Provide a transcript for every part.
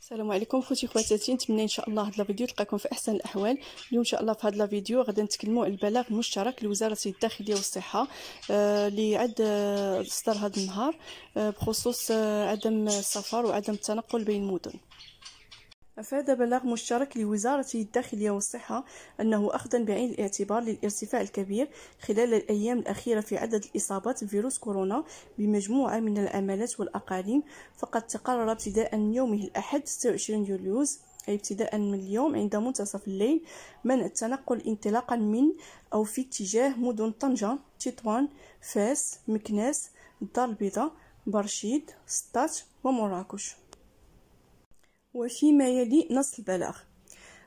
السلام عليكم خوتي خواتاتي نتمنى ان شاء الله هذا الفيديو تلقاكم في احسن الاحوال اليوم ان شاء الله في هذا الفيديو غادي نتكلموا على البلاغ المشترك لوزاره الداخليه والصحه اللي آه عاد آه، صدر هذا النهار آه بخصوص آه عدم السفر وعدم التنقل بين المدن أفاد بلاغ مشترك لوزارة الداخلية والصحة أنه أخذا بعين الاعتبار للارتفاع الكبير خلال الأيام الأخيرة في عدد الإصابات بفيروس كورونا بمجموعة من العمالات والأقاليم فقد تقرر ابتداء من يومه الأحد 26 يوليوز أي ابتداء من اليوم عند منتصف الليل منع التنقل انطلاقا من أو في اتجاه مدن طنجة تطوان فاس مكناس الدار البيضاء برشيد سطات ومراكش وفيما يلي نص البلاغ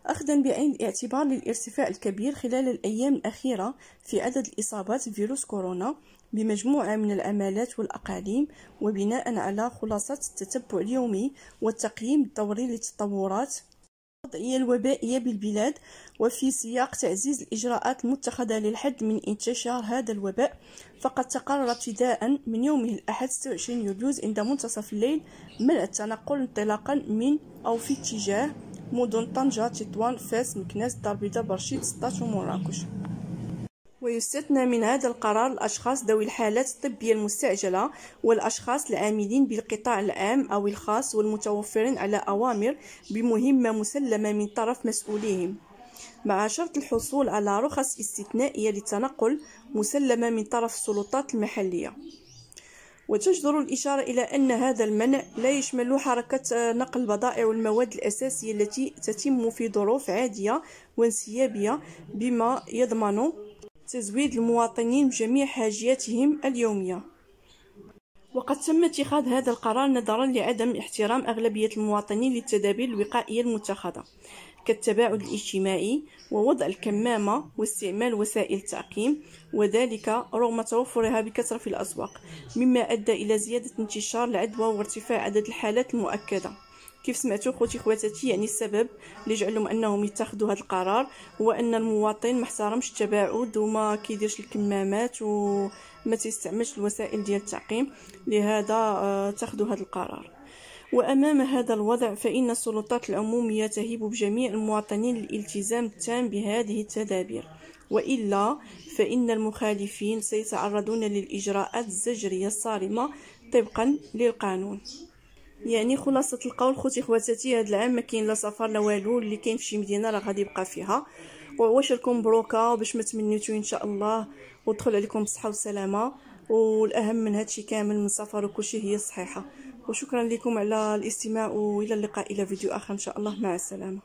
أخذا بعين الاعتبار للارتفاع الكبير خلال الأيام الأخيرة في عدد الإصابات بفيروس كورونا بمجموعة من العمالات والأقاليم وبناء على خلاصة التتبع اليومي والتقييم الدوري للتطورات الوضعية الوبائية بالبلاد وفي سياق تعزيز الإجراءات المتخذة للحد من انتشار هذا الوباء فقد تقرر ابتداء من يومه الأحد 26 يوليوز عند منتصف الليل منع التنقل انطلاقا من أو في اتجاه مدن طنجة تطوان فاس مكناس الدار البيضاء برشيد سطات ومراكش ويستثنى من هذا القرار الأشخاص ذوي الحالات الطبية المستعجلة والأشخاص العاملين بالقطاع العام أو الخاص والمتوفرين على أوامر بمهمة مسلمة من طرف مسؤوليهم مع شرط الحصول على رخص استثنائية للتنقل مسلمة من طرف السلطات المحلية وتجدر الإشارة إلى أن هذا المنع لا يشمل حركة آه، نقل البضائع والمواد الأساسية التي تتم في ظروف عادية وانسيابية بما يضمن تزويد المواطنين بجميع حاجياتهم اليومية وقد تم اتخاذ هذا القرار نظرا لعدم احترام أغلبية المواطنين للتدابير الوقائية المتخذة كالتباعد الاجتماعي ووضع الكمامة واستعمال وسائل التعقيم وذلك رغم توفرها بكثرة في الأسواق مما أدى إلى زيادة انتشار العدوى وارتفاع عدد الحالات المؤكدة كيف سمعتوا خوتي خواتاتي يعني السبب اللي جعلهم انهم يتخذوا هذا القرار هو ان المواطن ما احترمش التباعد وما كيديرش الكمامات وما تيستعملش الوسائل ديال التعقيم لهذا آه، تخذوا هذا القرار وأمام هذا الوضع فإن السلطات العمومية تهيب بجميع المواطنين الالتزام التام بهذه التدابير وإلا فإن المخالفين سيتعرضون للإجراءات الزجرية الصارمة طبقا للقانون يعني خلاصه القول خوتي خواتاتي هذا العام ما كاين لا سفر لا والو اللي كاين في شي مدينه راه غادي يبقى فيها واش لكم مبروكه باش ما تمنيتو ان شاء الله ودخل عليكم بالصحه والسلامه والاهم من هادشي كامل من السفر وكلشي هي الصحيحه وشكرا لكم على الاستماع والى اللقاء الى فيديو اخر ان شاء الله مع السلامه